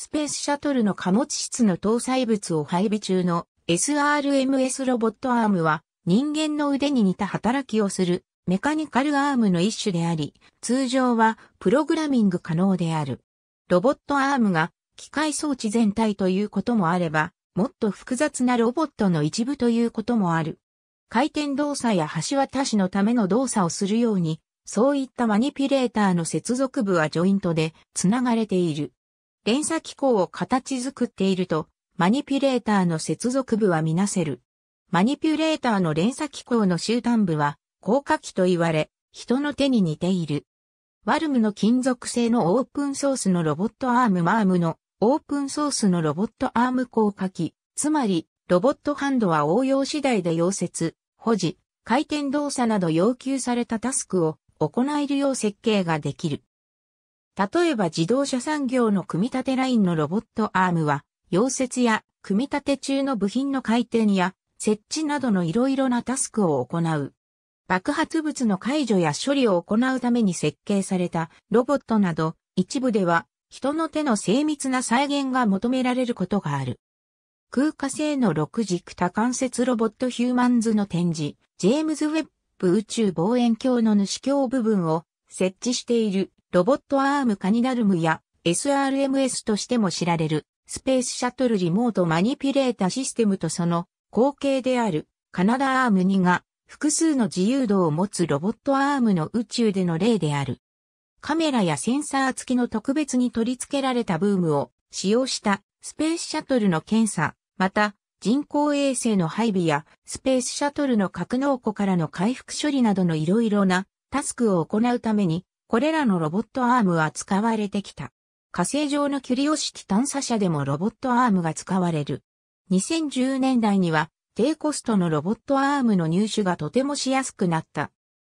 スペースシャトルの貨物室の搭載物を配備中の SRMS ロボットアームは人間の腕に似た働きをするメカニカルアームの一種であり、通常はプログラミング可能である。ロボットアームが機械装置全体ということもあれば、もっと複雑なロボットの一部ということもある。回転動作や橋渡しのための動作をするように、そういったマニピュレーターの接続部はジョイントでつながれている。連鎖機構を形作っていると、マニピュレーターの接続部はみなせる。マニピュレーターの連鎖機構の終端部は、高架器と言われ、人の手に似ている。ワルムの金属製のオープンソースのロボットアームマームのオープンソースのロボットアーム効果器、つまりロボットハンドは応用次第で溶接、保持、回転動作など要求されたタスクを行えるよう設計ができる。例えば自動車産業の組み立てラインのロボットアームは、溶接や組み立て中の部品の回転や設置などのいろいろなタスクを行う。爆発物の解除や処理を行うために設計されたロボットなど、一部では人の手の精密な再現が求められることがある。空火星の6軸多関節ロボットヒューマンズの展示、ジェームズ・ウェッブ宇宙望遠鏡の主鏡部分を設置しているロボットアームカニダルムや SRMS としても知られるスペースシャトルリモートマニピュレータシステムとその後継であるカナダアーム2が複数の自由度を持つロボットアームの宇宙での例である。カメラやセンサー付きの特別に取り付けられたブームを使用したスペースシャトルの検査、また人工衛星の配備やスペースシャトルの格納庫からの回復処理などのいろいろなタスクを行うためにこれらのロボットアームは使われてきた。火星上のキュリオシティ探査車でもロボットアームが使われる。2010年代には低コストのロボットアームの入手がとてもしやすくなった。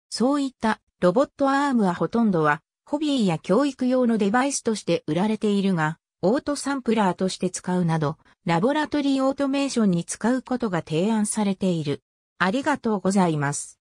そういったロボットアームはほとんどはホビーや教育用のデバイスとして売られているが、オートサンプラーとして使うなど、ラボラトリーオートメーションに使うことが提案されている。ありがとうございます。